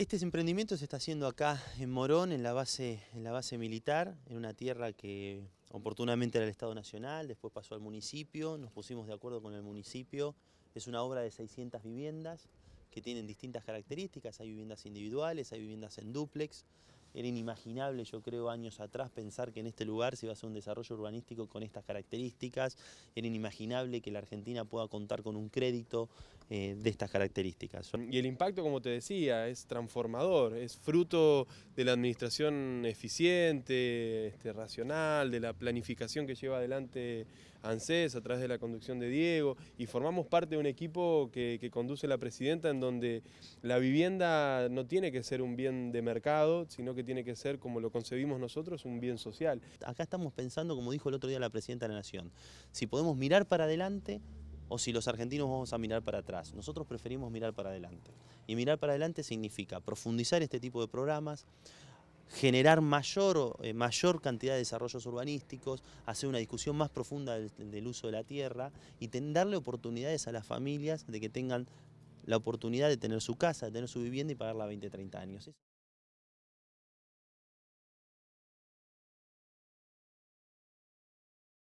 Este emprendimiento se está haciendo acá en Morón, en la base, en la base militar, en una tierra que oportunamente era el Estado Nacional, después pasó al municipio, nos pusimos de acuerdo con el municipio. Es una obra de 600 viviendas que tienen distintas características, hay viviendas individuales, hay viviendas en dúplex, era inimaginable, yo creo, años atrás pensar que en este lugar se iba a hacer un desarrollo urbanístico con estas características. Era inimaginable que la Argentina pueda contar con un crédito eh, de estas características. Y el impacto, como te decía, es transformador, es fruto de la administración eficiente, este, racional, de la planificación que lleva adelante ANSES a través de la conducción de Diego y formamos parte de un equipo que, que conduce la presidenta en donde la vivienda no tiene que ser un bien de mercado, sino que que tiene que ser, como lo concebimos nosotros, un bien social. Acá estamos pensando, como dijo el otro día la Presidenta de la Nación, si podemos mirar para adelante o si los argentinos vamos a mirar para atrás. Nosotros preferimos mirar para adelante. Y mirar para adelante significa profundizar este tipo de programas, generar mayor, eh, mayor cantidad de desarrollos urbanísticos, hacer una discusión más profunda del, uso de la tierra y darle oportunidades a las familias de que tengan la oportunidad de tener su casa, de tener su vivienda y pagarla 20, 30 años.